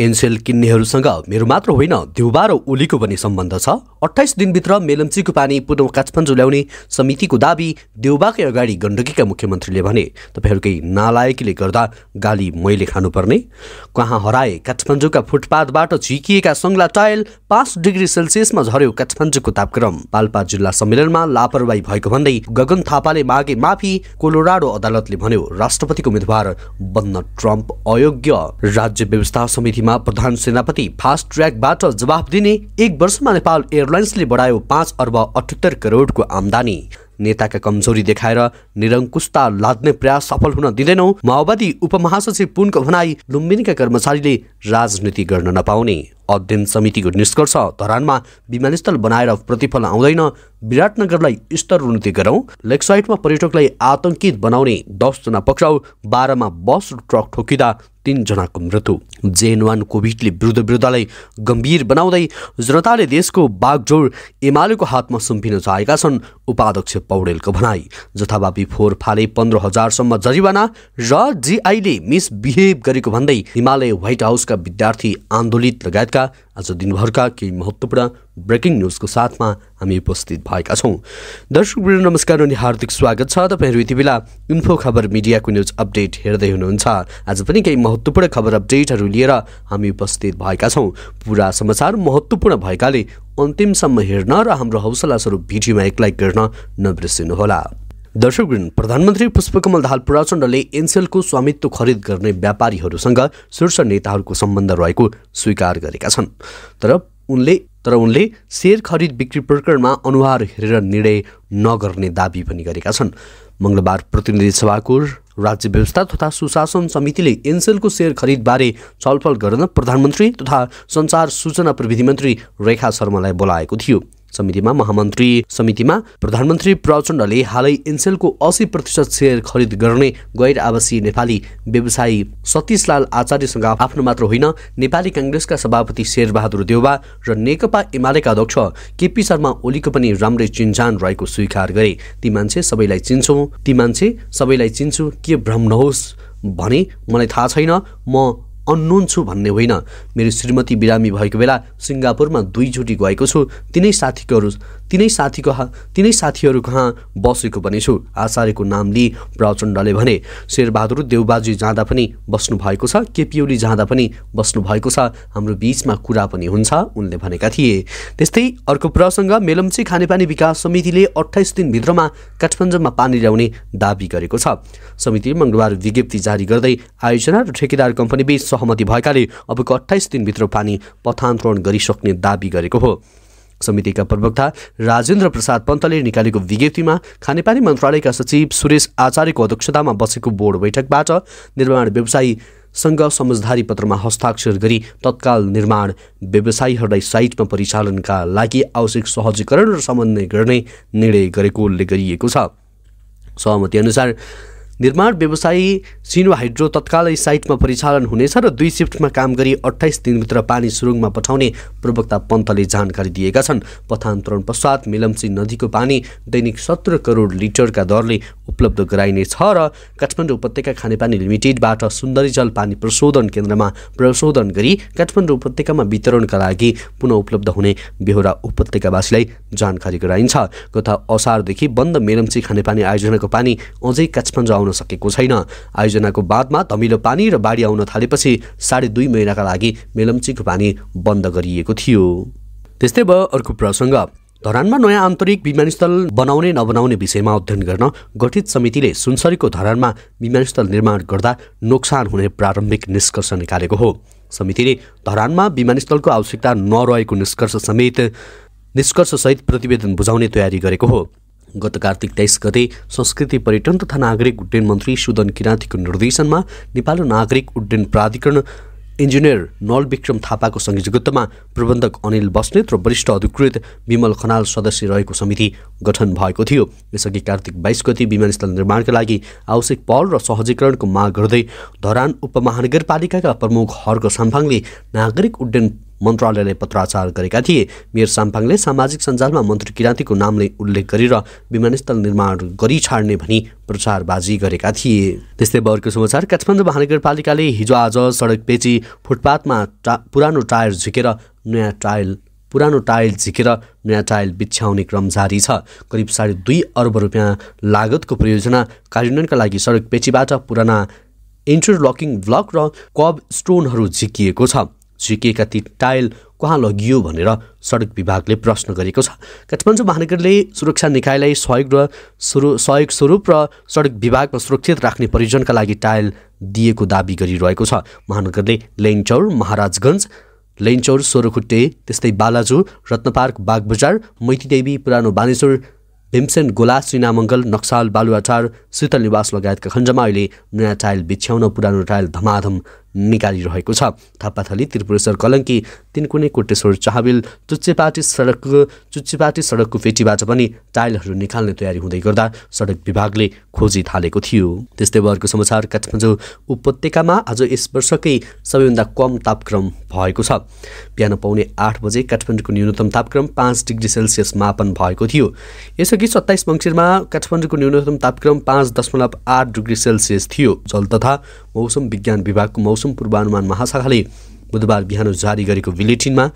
एनसेल किन्नेहरूसँग मेरो मात्र होइन दिउबा र ओलीको पनि सम्बन्ध छ अठाइस दिनभित्र मेलम्चीको पानी पुनः काठमाडौँ ल्याउने समितिको दावी देउबाकै अगाडि गण्डकीका मुख्यमन्त्रीले भने तपाईँहरूकै नालायकीले गर्दा गाली मैले खानुपर्ने कहाँ हराए काठमाडौँका फुटपाथबाट झिकिएका सङ्ला टायल पाँच डिग्री सेल्सियसमा झर्यो काठमाडौँको तापक्रम पाल्पा जिल्ला सम्मेलनमा लापरवाही भएको भन्दै गगन थापाले मागे माफी कोलोराडो अदालतले भन्यो राष्ट्रपतिको उम्मेद्वार बन्न ट्रम्प अयोग्य राज्य व्यवस्था समितिमा बैठकमा प्रधान सेनापति फास्ट ट्र्याकबाट जवाफ दिने एक वर्षमा नेपाल एयरलाइन्सले बढायो पाँच अर्ब अठहत्तर करोडको आमदानी। नेताका कमजोरी देखाएर निरङ्कुशता लाद्ने प्रयास सफल हुन दिँदैनौ माओवादी उपमहासचिव पुनको भनाई लुम्बिनीका कर्मचारीले राजनीति गर्न नपाउने अध्ययन समितिको निष्कर्ष धरानमा विमानस्थल बनाएर प्रतिफल आउँदैन विराटनगरलाई स्तर उन्नति गरौँ लेकसाइडमा पर्यटकलाई आतंकित बनाउने दसजना पक्राउ बाह्रमा बस र ट्रक ठोकिँदा तिनजनाको मृत्यु जेएन वान कोभिडले विरुद्ध विरुद्धलाई गम्भीर बनाउँदै जनताले देशको बागडोर एमालेको हातमा सुम्पिन चाहेका छन् उपाध्यक्ष पौडेलको भनाई जथाभावी फोहोर फाले पन्ध्र हजारसम्म जरिवाना र जिआईले मिसबिहेभ गरेको भन्दै हिमालय व्हाइट हाउसका विद्यार्थी आन्दोलित लगायतका आज दिनभरका केही महत्त्वपूर्ण ब्रेकिङ न्युजको साथमा हामी उपस्थित भएका छौँ दर्शकवृन्द नमस्कार अनि हार्दिक स्वागत छ तपाईँहरू यति बेला इन्फो खबर मिडियाको न्युज अपडेट हेर्दै हुनुहुन्छ आज पनि केही महत्त्वपूर्ण खबर अपडेटहरू लिएर हामी उपस्थित भएका छौँ पुरा समाचार महत्त्वपूर्ण भएकाले अन्तिमसम्म हेर्न र हाम्रो हौसला स्वरूप भिडियोमा एक लाइक गर्न नबिर्सिनुहोला दर्शकवृन्द प्रधानमन्त्री पुष्पकमल दाहाल प्रचण्डले एनसेलको स्वामित्व खरिद गर्ने व्यापारीहरूसँग शीर्ष नेताहरूको सम्बन्ध रहेको स्वीकार गरेका छन् तर उनले तर उनले सेयर खरिद बिक्री प्रकरणमा अनुहार हेरेर निर्णय नगर्ने दावी पनि गरेका छन् मङ्गलबार प्रतिनिधि सभाको राज्य व्यवस्था तथा सुशासन समितिले एनसेलको सेयर खरिदबारे छलफल गर्न प्रधानमन्त्री तथा सञ्चार सूचना प्रविधि मन्त्री रेखा शर्मालाई बोलाएको थियो समितिमा महामन्त्री समितिमा प्रधानमन्त्री प्रचण्डले हालै इन्सेलको अस्सी प्रतिशत सेयर खरिद गर्ने गैर आवासीय नेपाली व्यवसायी सतीशलाल आचार्यसँग आफ्नो मात्र होइन नेपाली काङ्ग्रेसका सभापति शेरबहादुर देउवा र नेकपा एमालेका अध्यक्ष केपी शर्मा ओलीको पनि राम्रै चिन्जान रहेको स्वीकार गरे ती मान्छे सबैलाई चिन्छौ ती मान्छे सबैलाई चिन्छु के भ्रम नहोस् भने मलाई थाहा छैन म अन्नोन छु भन्ने होइन मेरो श्रीमती बिरामी भएको बेला सिङ्गापुरमा दुईचोटि गएको छु तिनै साथीकोहरू तिनै साथीको तिनै साथीहरू कहाँ बसेको छु आचार्यको नाम लिई प्रचण्डले भने शेरबहादुर देउबाजी जाँदा पनि बस्नु भएको छ केपिओली जाँदा पनि बस्नु भएको छ हाम्रो बिचमा कुरा पनि हुन्छ उनले भनेका थिए त्यस्तै अर्को प्रसङ्ग मेलम्ची खानेपानी विकास समितिले अठाइस दिनभित्रमा काठमाडौँमा पानी ल्याउने दावी गरेको छ समितिले मङ्गलबार विज्ञप्ति जारी गर्दै आयोजना र ठेकेदार कम्पनी बीच सहमति भएकाले अबको अठाइस दिनभित्र पानी पथान्तरण गरिसक्ने दावी गरेको हो समितिका प्रवक्ता राजेन्द्र प्रसाद पन्तले निकालेको विज्ञप्तिमा खानेपानी मन्त्रालयका सचिव सुरेश आचार्यको अध्यक्षतामा बसेको बोर्ड बैठकबाट निर्माण व्यवसायीसँग समझदारी पत्रमा हस्ताक्षर गरी तत्काल निर्माण व्यवसायीहरूलाई साइटमा परिचालनका लागि आवश्यक सहजीकरण र समन्वय गर्ने निर्णय गरेको उल्लेख गरिएको छ सहमति अनुसार निर्माण व्यवसायी सिनो हाइड्रो तत्कालै साइटमा परिचालन हुनेछ र दुई सिफ्टमा काम गरी अठाइस दिनभित्र पानी सुरुङमा पठाउने प्रवक्ता पन्तले जानकारी दिएका छन् पथान्तरण पश्चात मिलम्सी नदीको पानी दैनिक सत्र करोड लिटरका दरले उपलब्ध गराइनेछ र काठमाडौँ उपत्यका खानेपानी लिमिटेडबाट सुन्दरी जल पानी प्रशोधन केन्द्रमा प्रशोधन गरी काठमाडौँ उपत्यकामा वितरणका लागि पुनः उपलब्ध हुने बेहोरा उपत्यकावासीलाई जानकारी गराइन्छ गत असारदेखि बन्द मेलम्ची खानेपानी आयोजनाको पानी अझै काठमाडौँ आउन सकेको छैन आयोजनाको बादमा धमिलो पानी र बाढी आउन थालेपछि साढे दुई महिनाका लागि मेलम्चीको पानी बन्द गरिएको थियो त्यस्तै भयो अर्को प्रसङ्ग धरानमा नयाँ आन्तरिक विमानस्थल बनाउने नबनाउने विषयमा अध्ययन गर्न गठित समितिले सुनसरीको धरानमा विमानस्थल निर्माण गर्दा नोक्सान हुने प्रारम्भिक निष्कर्ष निकालेको हो समितिले धरानमा विमानस्थलको आवश्यकता नरहेको निष्कर्ष समेत निष्कर्षसहित प्रतिवेदन बुझाउने तयारी गरेको हो गत कार्तिक तेइस गते संस्कृति पर्यटन तथा नागरिक उड्डयन मन्त्री सुदन किराँतीको निर्देशनमा नेपाल नागरिक उड्डयन प्राधिकरण इन्जिनियर विक्रम थापाको संयोजकत्वमा प्रबन्धक अनिल बस्नेत र वरिष्ठ अधिकृत विमल खनाल सदस्य रहेको समिति गठन भएको थियो यसअघि कार्तिक बाइस गति विमानस्थल निर्माणका लागि आवश्यक पहल र सहजीकरणको माग गर्दै धरान उपमहानगरपालिकाका प्रमुख हर्ग साम्फाङले नागरिक उड्डयन मन्त्रालयलाई पत्राचार गरेका थिए मेयर साम्पाङले सामाजिक सञ्जालमा मन्त्री किराँतीको नामले उल्लेख गरेर विमानस्थल निर्माण गरी छाड्ने भनी प्रचारबाजी गरेका थिए त्यस्तै वर्गको समाचार काठमाडौँ महानगरपालिकाले हिजो आज सडक पेची फुटपाथमा टा पुरानो टायर झिकेर नयाँ टायल पुरानो टाइल झिकेर नयाँ टाइल बिछ्याउने क्रम जारी छ करिब साढे दुई अर्ब रुपियाँ लागतको परियोजना कार्यान्वयनका लागि सडक पेचीबाट पुराना इन्टरलकिङ ब्लक र कब स्टोनहरू झिकिएको छ झिकिएका ती टाइल कहाँ लगियो भनेर सडक विभागले प्रश्न गरेको छ काठमाडौँ महानगरले सुरक्षा निकायलाई सहयोग र सुरु सहयोग स्वरूप र सडक विभागमा सुरक्षित राख्ने परिजनका लागि टाइल दिएको दावी गरिरहेको छ महानगरले लेङचौर महाराजगञ्ज लेङचौर सोरोखुट्टे त्यस्तै बालाजु रत्नपार्क बागबजार मैतीदेवी पुरानो बानेश्वर भीमसेन गोला श्रीनामङ्गल नक्साल बालुवाटार शीतल निवास लगायतका खण्डमा अहिले नयाँ टाइल बिछ्याउन पुरानो टाइल धमाधम निकालिरहेको छ थापाथली त्रिपुरेश्वर कलङ्की तिनकुने कोटेश्वर चाहबिल चुच्चेपाटी सडक चुच्चेपाटी सडकको फेटीबाट पनि टाइलहरू निकाल्ने तयारी हुँदै गर्दा सडक विभागले खोजी थालेको थियो त्यस्तै भएको समाचार काठमाडौँ उपत्यकामा आज यस वर्षकै सबैभन्दा कम तापक्रम भएको छ बिहान पाउने आठ बजे काठमाडौँको न्यूनतम तापक्रम पाँच डिग्री सेल्सियस मापन भएको थियो यसअघि सत्ताइस मङ्सिरमा काठमाडौँको न्यूनतम तापक्रम पाँच दशमलव आठ डिग्री सेल्सियस थियो जल तथा मौसम विज्ञान विभागको मौसम मौसम पूर्वानुमान महाशाखाले बुधबार बिहान जारी गरेको बुलेटिनमा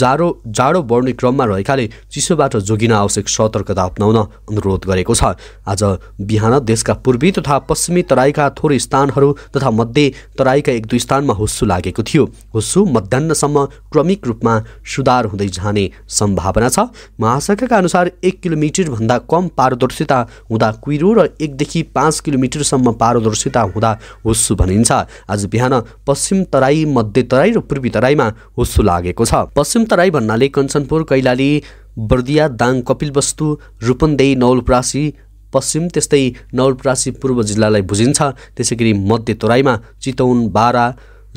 जाडो जाडो बढ्ने क्रममा रहेकाले चिसोबाट जोगिन आवश्यक सतर्कता अप्नाउन अनुरोध गरेको छ आज बिहान देशका पूर्वी तथा पश्चिमी तराईका थोरै स्थानहरू तथा मध्य तराईका एक दुई स्थानमा हुस्सु लागेको थियो हुस्सु मध्याहसम्म क्रमिक रूपमा सुधार हुँदै जाने सम्भावना छ महाशाखाका अनुसार एक किलोमिटरभन्दा कम पारदर्शिता हुँदा कुहिरो र एकदेखि पाँच किलोमिटरसम्म पारदर्शिता हुँदा हुस्सु भनिन्छ आज बिहान पश्चिम तराई मध्य तराई र पूर्वी तराईमा हुस्सु लागेको छ पश्चिम तराई भन्नाले कञ्चनपुर कैलाली बर्दिया दाङ कपिलवस्तु रूपन्देही नवलप्रासी पश्चिम त्यस्तै नवलप्रासी पूर्व जिल्लालाई बुझिन्छ त्यसै गरी मध्य तराईमा चितौन बारा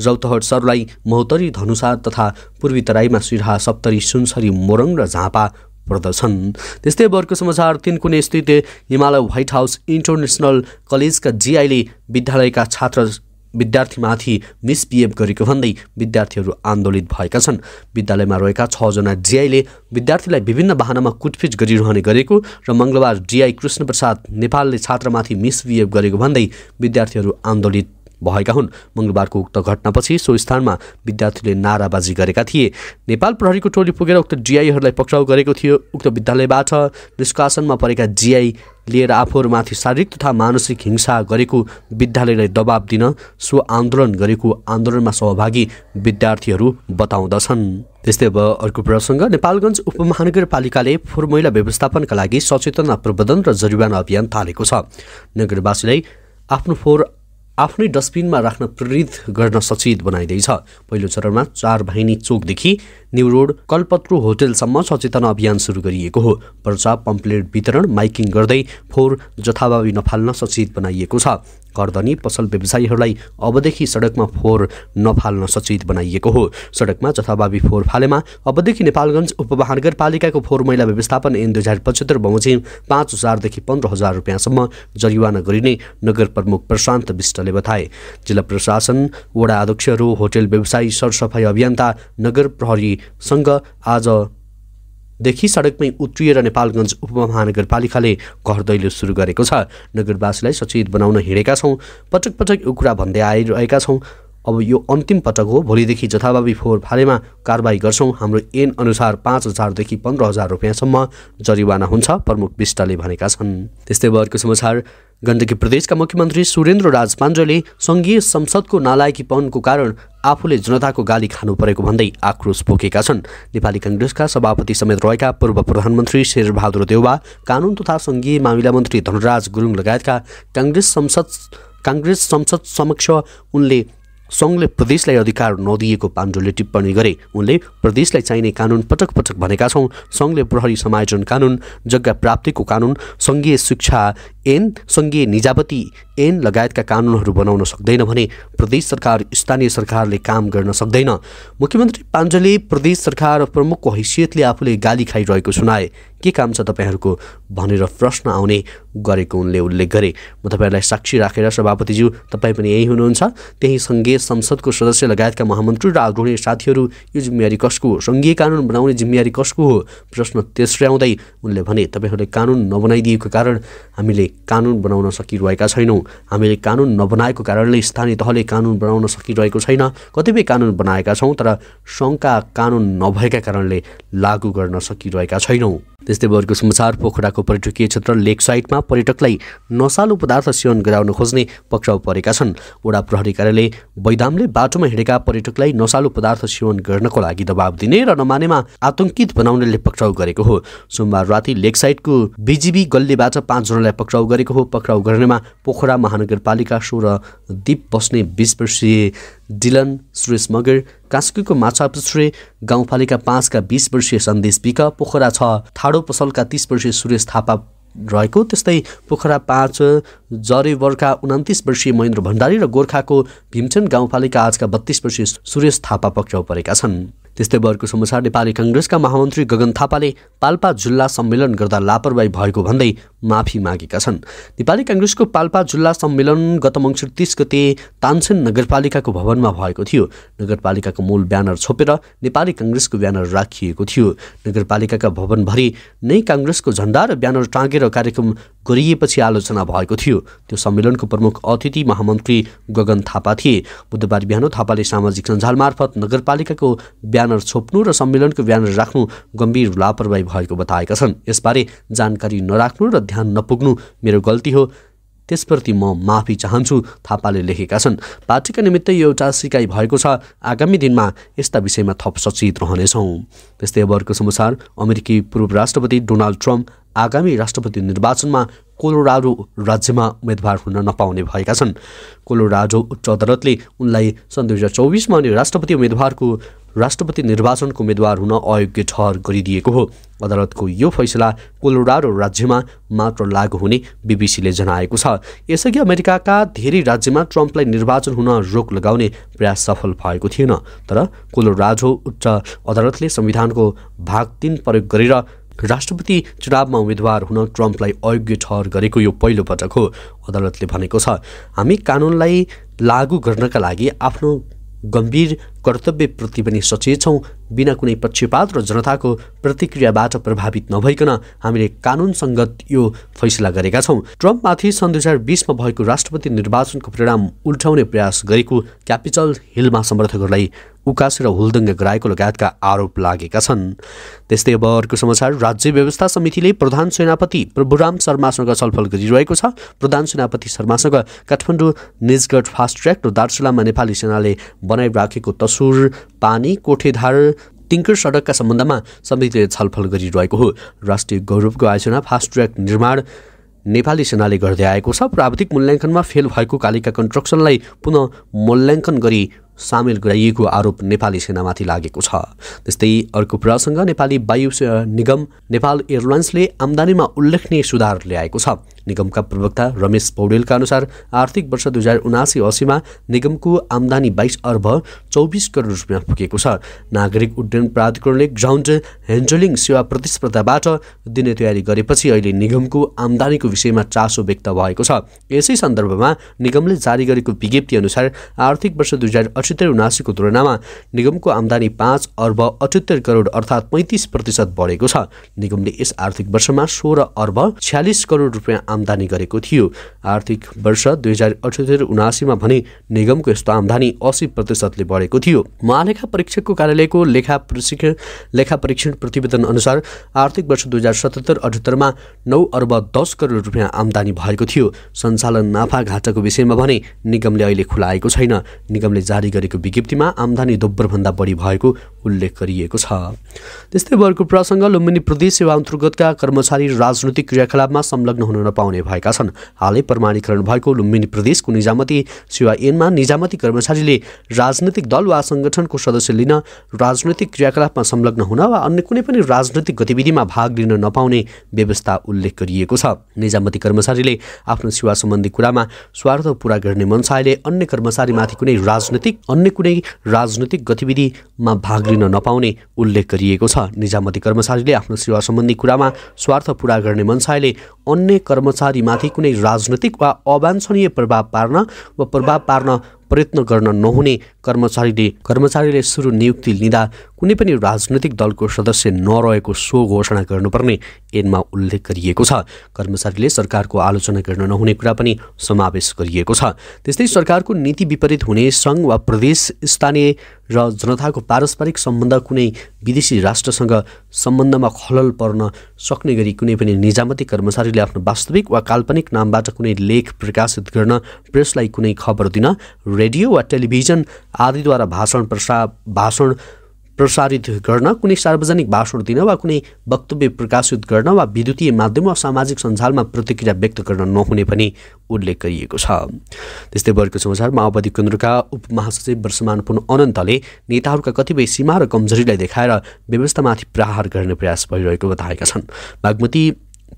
जौतहट सरलाई महोत्तरी धनुषा तथा पूर्वी तराईमा सिरहा सप्तरी सुनसरी मोरङ र झापा पर्दछन् त्यस्तै वर्ग समाचार तिनकुने स्थित हिमालय व्हाइट हाउस इन्टरनेसनल कलेजका जिआईले विद्यालयका छात्र विद्यार्थीमाथि मिसबिहेभ गरेको भन्दै विद्यार्थीहरू आन्दोलित भएका छन् विद्यालयमा रहेका छजना जिआईले विद्यार्थीलाई विभिन्न वाहनामा कुटपिट गरिरहने गरेको र मङ्गलबार जिआई कृष्णप्रसाद नेपालले छात्रमाथि मिसबिहेभ गरेको भन्दै विद्यार्थीहरू आन्दोलित भएका हुन् मङ्गलबारको उक्त घटनापछि सो स्थानमा विद्यार्थीले नाराबाजी गरेका थिए नेपाल प्रहरीको टोली पुगेर उक्त जिआईहरूलाई पक्राउ गरेको थियो उक्त विद्यालयबाट निष्कासनमा परेका जिआई लिएर आफूहरूमाथि शारीरिक तथा मानसिक हिंसा गरेको विद्यालयलाई दबाब दिन सो आन्दोलन गरेको आन्दोलनमा सहभागी विद्यार्थीहरू बताउँदछन् त्यस्तै अब अर्को प्रसङ्ग नेपालगञ्ज उपमहानगरपालिकाले फोहोर मैला व्यवस्थापनका लागि सचेतना प्रबन्धन र जरिवाना अभियान थालेको छ नगरवासीलाई आफ्नो फोहोर आफ्नै डस्टबिनमा राख्न प्रेरित गर्न सचेत बनाइँदैछ पहिलो चरणमा चार भाइनी चोकदेखि न्यु रोड कल्पत्रु होटेलसम्म सचेतना अभियान सुरु गरिएको हो पर्चा पम्पलेट वितरण माइकिङ गर्दै फोहोर जथाभावी नफाल्न सचेत बनाइएको छ करधनी पसल व्यवसायीहरूलाई अबदेखि सडकमा फोहोर नफाल्न सचेत बनाइएको हो सडकमा जथाभावी फोहोर फालेमा अबदेखि नेपालगञ्ज उपमहानगरपालिकाको फोहोर मैला व्यवस्थापन ऐन दुई हजार पचहत्तर बमोजिम पाँच हजारदेखि पन्ध्र हजार रुपियाँसम्म जरिवाना गरिने नगर प्रमुख प्रशान्त विष्टले बताए जिल्ला प्रशासन वडा अध्यक्षहरू होटेल व्यवसायी सरसफाई अभियन्ता नगर प्रहरीसँग आज देखि सडकमै उत्रिएर नेपालगञ्ज उपमहानगरपालिकाले घर दैलो सुरु गरेको छ नगरवासीलाई सचेत बनाउन हिँडेका छौँ पटक पटक यो कुरा भन्दै आइरहेका छौँ अब यो अन्तिम पटक हो भोलिदेखि जथाभावी फोहोर फालेमा कारवाही गर्छौँ हाम्रो एन अनुसार पाँच हजारदेखि पन्ध्र हजार रुपियाँसम्म जरिवाना हुन्छ प्रमुख विष्टले भनेका छन् त्यस्तै भएको समाचार गण्डकी प्रदेशका मुख्यमन्त्री सुरेन्द्र राज पाण्डेले सङ्घीय संसदको नालायकीपनको कारण आफूले जनताको गाली खानु परेको भन्दै आक्रोश बोकेका छन् नेपाली कङ्ग्रेसका सभापति समेत रहेका पूर्व प्रधानमन्त्री शेरबहादुर देउवा कानुन तथा सङ्घीय मामिला मन्त्री धनराज गुरुङ लगायतका काङ्ग्रेस संसद काङ्ग्रेस संसद समक्ष उनले सङ्घले प्रदेशलाई अधिकार नदिएको पाण्डुले टिप्पणी गरे उनले प्रदेशलाई चाहिने कानुन पटक पटक भनेका छौँ सङ्घले प्रहरी समायोजन कानुन जग्गा प्राप्तिको कानुन सङ्घीय शिक्षा एन सङ्घीय निजावती एन लगायतका कानुनहरू बनाउन सक्दैन भने प्रदेश सरकार स्थानीय सरकारले काम गर्न सक्दैन मुख्यमन्त्री पाण्डेले प्रदेश सरकार प्रमुखको हैसियतले आफूले गाली खाइरहेको सुनाए के काम छ तपाईँहरूको भनेर प्रश्न आउने गरेको उनले उल्लेख गरे म तपाईँहरूलाई साक्षी राखेर रा सभापतिज्यू तपाईँ पनि यहीँ हुनुहुन्छ त्यही सङ्घीय संसदको सदस्य लगायतका महामन्त्री र आग्रणीय साथीहरू यो जिम्मेवारी कसको हो सङ्घीय कानुन बनाउने जिम्मेवारी कसको हो प्रश्न तेस्रो आउँदै उनले भने तपाईँहरूले कानुन नबनाइदिएको कारण हामीले कानुन बनाउन सकिरहेका छैनौँ हामीले कानुन नबनाएको कारणले स्थानीय तहले कानुन बनाउन सकिरहेको छैन कतिपय कानुन बनाएका छौँ तर सङ्घका कानुन नभएका कारणले लागू गर्न सकिरहेका छैनौँ त्यस्तै वर्ग समाचार पोखराको पर्यटकीय क्षेत्र लेक साइडमा पर्यटकलाई नसालु पदार्थ सेवन गराउन खोज्ने पक्राउ परेका छन् वडा प्रहरी कार्यालय बैदामले बाटोमा हिँडेका पर्यटकलाई नसालु पदार्थ सेवन गर्नको लागि दबाब दिने र नमानेमा आतंकित बनाउनेले पक्राउ गरेको हो सोमबार राति लेक साइडको बिजिबी गल्लीबाट पाँचजनालाई पक्राउ गरेको हो पक्राउ गर्नेमा पोखरा महानगरपालिका सोह्र दीप बस्ने बिस वर्षीय डिलन सुरेश मगर कास्कीको माछापुछ्रे गाउँपालिका पाँचका बिस वर्षीय सन्देश विक पोखरा छ थाडो पसलका तिस वर्षीय सुरेश थापा रहेको त्यस्तै पोखरा पाँच जरेवरका उन्तिस वर्षीय महेन्द्र भण्डारी र गोर्खाको भीमसेन गाउँपालिका आजका बत्तीस वर्षीय सुरेश थापा पक्राउ परेका छन् त्यस्तै वर्ग समाचार नेपाली कङ्ग्रेसका महामन्त्री गगन थापाले पाल्पा जुल्ला सम्मेलन गर्दा लापरवाही भएको भन्दै माफी मागेका छन् नेपाली कङ्ग्रेसको पाल्पा जुल्ला सम्मेलन गत मङ्सिर तिस गते तानसेन नगरपालिकाको भवनमा भएको थियो नगरपालिकाको मूल ब्यानर छोपेर नेपाली कङ्ग्रेसको ब्यानर राखिएको थियो नगरपालिकाका भवनभरि नै काङ्ग्रेसको झन्डा र ब्यानर टाँगेर कार्यक्रम गरिएपछि आलोचना भएको थियो त्यो सम्मेलनको प्रमुख अतिथि महामन्त्री गगन थापा थिए बुधबार बिहान थापाले सामाजिक सञ्जाल मार्फत नगरपालिकाको ब्यानर छोप्नु र सम्मेलनको ब्यानर राख्नु गम्भीर लापरवाही भएको बताएका छन् यसबारे जानकारी नराख्नु र ध्यान नपुग्नु मेरो गल्ती हो त्यसप्रति म माफी चाहन्छु थापाले लेखेका छन् पार्टीका निमित्त यो एउटा सिकाइ भएको छ आगामी दिनमा यस्ता विषयमा थप सचेत रहनेछौँ त्यस्तै अब अर्को समाचार अमेरिकी पूर्व राष्ट्रपति डोनाल्ड ट्रम्प आगामी राष्ट्रपति निर्वाचनमा कोलोराडो राज्यमा उम्मेद्वार हुन नपाउने भएका छन् कोलोराडो उच्च अदालतले उनलाई सन् दुई हजार चौबिसमा अनि राष्ट्रपति उम्मेद्वारको राष्ट्रपति निर्वाचनको उम्मेद्वार हुन अयोग्य ठहर गरिदिएको हो अदालतको यो फैसला कोलोराडो राज्यमा मात्र लागू हुने बिबिसीले जनाएको छ यसअघि अमेरिकाका धेरै राज्यमा ट्रम्पलाई निर्वाचन हुन रोक लगाउने प्रयास सफल भएको थिएन तर कोलोराडो उच्च अदालतले संविधानको भाग तिन प्रयोग गरेर राष्ट्रपति चुनावमा उम्मेद्वार हुन ट्रम्पलाई अयोग्य ठहर गरेको यो पहिलो पटक हो अदालतले भनेको छ हामी कानुनलाई लागू गर्नका लागि आफ्नो गम्भीर कर्तव्यप्रति पनि सचेत छौँ बिना कुनै पक्षपात र जनताको प्रतिक्रियाबाट प्रभावित नभइकन हामीले कानुनसङ्गत यो फैसला गरेका छौँ ट्रम्पमाथि सन् दुई हजार बिसमा भएको राष्ट्रपति निर्वाचनको परिणाम उल्टाउने प्रयास गरेको क्यापिटल हिलमा समर्थकहरूलाई उकासी र हुलदुङ्गे गराएको लगायतका आरोप लागेका छन् त्यस्तै अब अर्को समाचार राज्य व्यवस्था समितिले प्रधान सेनापति प्रभुराम शर्मासँग छलफल गरिरहेको छ प्रधान सेनापति शर्मासँग काठमाडौँ निजगढ फास्ट ट्र्याक र दार्चुलामा नेपाली सेनाले बनाइराखेको तसुर पानी कोठेधार तिङ्कर सडकका सम्बन्धमा समितिले छलफल गरिरहेको हो राष्ट्रिय गौरवको आयोजना फास्ट ट्र्याक निर्माण नेपाली सेनाले गर्दै आएको छ प्राविधिक मूल्याङ्कनमा फेल भएको कालिका कन्स्ट्रक्सनलाई पुनः मूल्याङ्कन गरी सामेल गराइएको आरोप नेपाली सेनामाथि लागेको छ त्यस्तै अर्को प्रसङ्ग नेपाली वायु निगम नेपाल एयरलाइन्सले आम्दानीमा उल्लेखनीय सुधार ल्याएको छ निगमका प्रवक्ता रमेश पौडेलका अनुसार आर्थिक वर्ष दुई हजार उनासी असीमा निगमको आमदानी बाइस अर्ब चौबिस करोड रुपियाँ पुगेको छ नागरिक उड्डयन प्राधिकरणले ग्राउन्ड ह्यान्डलिङ सेवा प्रतिस्पर्धाबाट दिने तयारी गरेपछि अहिले निगमको आमदानीको विषयमा चासो व्यक्त भएको छ यसै सन्दर्भमा निगमले जारी गरेको विज्ञप्ति अनुसार आर्थिक वर्ष दुई हजार अठहत्तर उनासीको तुलनामा निगमको आमदानी पाँच अर्ब अठहत्तर करोड अर्थात् पैँतिस प्रतिशत बढेको छ निगमले यस आर्थिक वर्षमा सोह्र अर्ब छ्यालिस करोड रुपियाँ आमदानी गरेको थियो आर्थिक वर्ष दुई हजार अठहत्तर उनासीमा भने निगमको यस्तो आमदानी असी प्रतिशतले बढेको थियो महालेखा परीक्षकको कार्यालयको लेखा प्रशिक्षण लेखा परीक्षण प्रतिवेदन अनुसार आर्थिक वर्ष दुई हजार सतहत्तर अठहत्तरमा नौ अर्ब दस करोड रुपियाँ आमदानी भएको थियो सञ्चालन नाफा घाटाको विषयमा भने निगमले अहिले खुलाएको छैन निगमले जारी गरेको विज्ञप्तिमा आमदानी दोब्बरभन्दा बढी भएको उल्लेख गरिएको छ त्यस्तै वर्ग प्रसङ्ग लुम्बिनी प्रदेश सेवा अन्तर्गतका कर्मचारी राजनैतिक क्रियाकलापमा संलग्न हुन न पाउने भएका छन् हालै प्रमाणीकरण भएको लुम्बिनी प्रदेशको निजामती सेवा ऐनमा निजामती कर्मचारीले राजनैतिक दल वा सङ्गठनको सदस्य लिन राजनैतिक क्रियाकलापमा संलग्न हुन वा अन्य कुनै पनि राजनैतिक गतिविधिमा भाग लिन नपाउने व्यवस्था उल्लेख गरिएको छ निजामती कर्मचारीले आफ्नो सेवा सम्बन्धी कुरामा स्वार्थ पूरा गर्ने मनसायले अन्य कर्मचारीमाथि कुनै राजनैतिक अन्य कुनै राजनैतिक गतिविधिमा भाग लिन नपाउने उल्लेख गरिएको छ निजामती कर्मचारीले आफ्नो सेवा सम्बन्धी कुरामा स्वार्थ पूरा गर्ने मनसायले अन्य कर्मचारीमाथि कुनै राजनैतिक वा अवाञ्छनीय प्रभाव पार्न वा प्रभाव पार्न प्रयत्न गर्न नहुने कर्मचारीले कर्मचारीले सुरु नियुक्ति लिँदा कुनै पनि राजनैतिक दलको सदस्य नरहेको सो घोषणा गर्नुपर्ने एनमा उल्लेख गरिएको छ कर्मचारीले सरकारको आलोचना गर्न नहुने कुरा पनि समावेश गरिएको छ त्यस्तै सरकारको नीति विपरीत हुने सङ्घ वा प्रदेश स्थानीय र जनताको पारस्परिक सम्बन्ध कुनै विदेशी राष्ट्रसँग सम्बन्धमा खलल पर्न सक्ने गरी कुनै पनि निजामती कर्मचारीले आफ्नो वास्तविक वा काल्पनिक नामबाट कुनै लेख प्रकाशित गर्न प्रेसलाई कुनै खबर दिन रेडियो वा टेलिभिजन आदिद्वारा भाषण प्रसा भाषण प्रसारित गर्न कुनै सार्वजनिक भाषण दिन वा कुनै वक्तव्य प्रकाशित गर्न वा विद्युतीय माध्यम वा सामाजिक सञ्जालमा प्रतिक्रिया व्यक्त गर्न नहुने पनि उल्लेख गरिएको छ त्यस्तै वर्ग समाचार माओवादी केन्द्रका उपमहासचिव वर्षमान पुन अनन्तले नेताहरूका कतिपय सीमा र कमजोरीलाई देखाएर व्यवस्थामाथि प्रहार गर्ने प्रयास भइरहेको बताएका छन् बागमती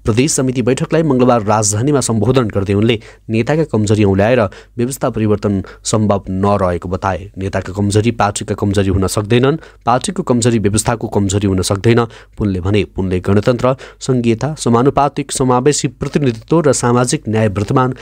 प्रदेश समिति बैठकलाई मङ्गलबार राजधानीमा सम्बोधन गर्दै उनले नेताका कमजोरी औल्याएर व्यवस्था परिवर्तन सम्भव नरहेको बताए नेताका कमजोरी पार्टीका कमजोरी हुन सक्दैनन् पार्टीको कमजोरी व्यवस्थाको कमजोरी हुन सक्दैन पुनले भने पुनले गणतन्त्र सङ्घीयता समानुपातिक समावेशी प्रतिनिधित्व र सामाजिक न्याय वर्तमान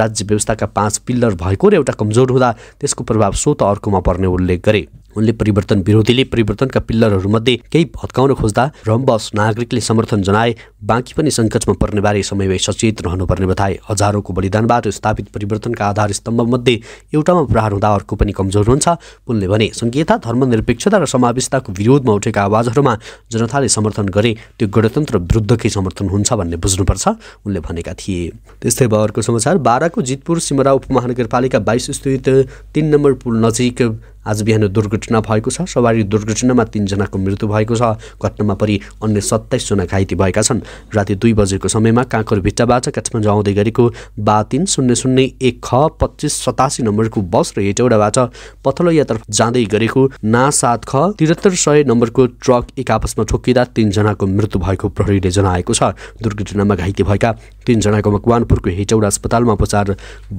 राज्य व्यवस्थाका पाँच पिल्लर भएको र एउटा कमजोर हुँदा त्यसको प्रभाव स्वत अर्कोमा पर्ने उल्लेख गरे उनले परिवर्तन विरोधीले परिवर्तनका पिल्लरहरूमध्ये केही भत्काउन खोज्दा रम्बस नागरिकले समर्थन जनाए बाँकी पनि सङ्कटमा पर्नेबारे समयमै सचेत रहनुपर्ने बताए हजारौँको बलिदानबाट स्थापित परिवर्तनका आधार स्तम्भमध्ये एउटामा प्रहार हुँदा अर्को पनि कमजोर हुन्छ उनले भने सङ्घीयता धर्मनिरपेक्षता र समावेशताको विरोधमा उठेका आवाजहरूमा जनताले समर्थन गरे त्यो गणतन्त्र विरुद्धकै समर्थन हुन्छ भन्ने बुझ्नुपर्छ उनले भनेका थिए त्यस्तै भयो अर्को समाचार बाह्रको जितपुर सिमरा उपमहानगरपालिका बाइस स्थित तिन नम्बर पुल नजिक आज बिहान दुर्घटना भएको छ सवारी दुर्घटनामा तिनजनाको मृत्यु भएको छ घटनामा परि अन्य सत्ताइसजना घाइते भएका छन् राति दुई बजेको समयमा काँकर भिट्टाबाट काठमाडौँ आउँदै गरेको बा तिन शून्य शून्य एक ख पच्चिस सतासी नम्बरको बस र हेटौडाबाट पथलैयातर्फ जाँदै गरेको ना सात ख त्रिहत्तर सय नम्बरको ट्रक एक आपसमा ठोकिँदा तिनजनाको मृत्यु भएको प्रहरीले जनाएको छ दुर्घटनामा घाइते भएका तिनजनाको मकवानपुरको हेटौडा अस्पतालमा उपचार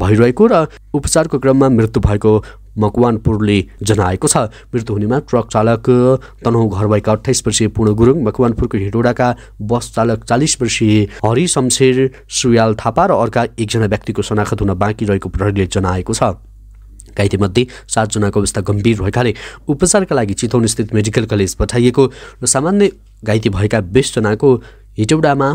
भइरहेको र उपचारको क्रममा मृत्यु भएको मकवानपुरले जनाएको छ मृत्यु हुनेमा ट्रक चालक तनहुँ घर भएका अठाइस वर्षीय पूर्ण गुरुङ मकवानपुरको हिँडोडाका बस चालक चालिस वर्षीय हरि शमशेर सुयाल थापा र अर्का एकजना व्यक्तिको शनाखत हुन बाँकी रहेको प्रहरीले जनाएको छ घाइतेमध्ये सातजनाको अवस्था गम्भीर भएकाले उपचारका लागि चितौनस्थित मेडिकल कलेज पठाइएको र सामान्य घाइते भएका बिसजनाको हिटौडामा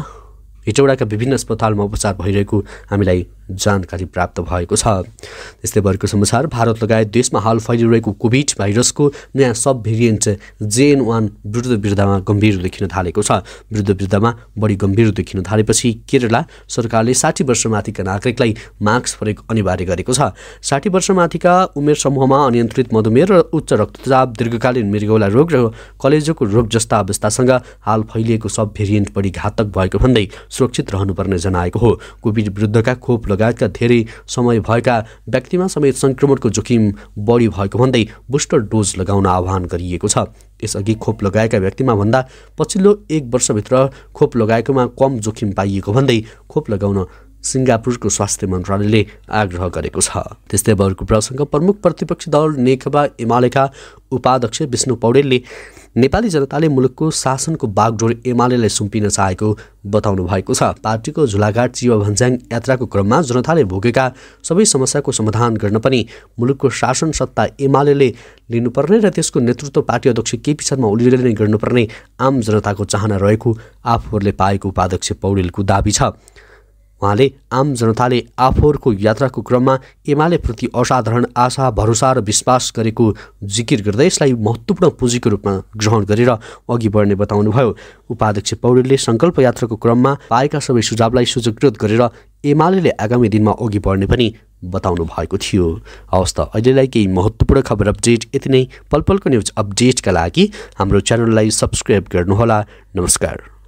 हिटौडाका विभिन्न अस्पतालमा उपचार भइरहेको हामीलाई जानकारी प्राप्त भएको छ त्यस्तै भएको समाचार भारत लगायत देशमा हाल फैलिरहेको कोभिड भाइरसको नयाँ सब भेरिएन्ट जेएन वान वृद्ध वृद्धामा गम्भीर देखिन थालेको छ वृद्ध वृद्धमा बढी गम्भीर देखिन थालेपछि केरला सरकारले साठी वर्षमाथिका नागरिकलाई मास्क प्रयोग अनिवार्य गरेको छ साठी वर्षमाथिका उमेर समूहमा अनियन्त्रित मधुमेह र उच्च रक्तचाप दीर्घकालीन मृगौला रोग र कलेजोको रोग जस्ता अवस्थासँग हाल फैलिएको सब भेरिएन्ट बढी घातक भएको भन्दै सुरक्षित रहनुपर्ने जनाएको हो कोभिड विरुद्धका खोप लगायतका धेरै समय भएका व्यक्तिमा समेत सङ्क्रमणको जोखिम बढी भएको भन्दै बुस्टर डोज लगाउन आह्वान गरिएको छ यसअघि खोप लगाएका व्यक्तिमा भन्दा पछिल्लो एक वर्षभित्र खोप लगाएकोमा कम जोखिम पाइएको भन्दै खोप लगाउन सिङ्गापुरको स्वास्थ्य मन्त्रालयले आग्रह गरेको छ त्यस्तै अब अर्को प्रसङ्ग प्रमुख प्रतिपक्षी दल नेकपा एमालेका उपाध्यक्ष विष्णु पौडेलले नेपाली जनताले मुलुकको शासनको बागडोर एमालेलाई सुम्पिन चाहेको बताउनु भएको छ पार्टीको झुलाघाट चिवा भन्ज्याङ यात्राको क्रममा जनताले भोगेका सबै समस्याको समाधान गर्न पनि मुलुकको शासन सत्ता एमाले लिनुपर्ने र त्यसको नेतृत्व पार्टी अध्यक्ष केपी शर्मा ओलीले नै गर्नुपर्ने आम जनताको चाहना रहेको आफूहरूले पाएको उपाध्यक्ष पौडेलको दावी छ उहाँले आम जनताले आफूहरूको यात्राको क्रममा एमालेप्रति असाधारण आशा भरोसा र विश्वास गरेको जिकिर गर्दै यसलाई महत्त्वपूर्ण पुँजीको रूपमा ग्रहण गरेर अघि बढ्ने बताउनुभयो उपाध्यक्ष पौडेलले सङ्कल्प यात्राको क्रममा पाएका सबै सुझावलाई सूचीकृत गरेर एमाले आगामी दिनमा अघि बढ्ने पनि बताउनु भएको थियो हवस् त अहिलेलाई केही महत्त्वपूर्ण खबर अपडेट यति नै पल पलको न्युज अपडेटका लागि हाम्रो च्यानललाई सब्सक्राइब गर्नुहोला नमस्कार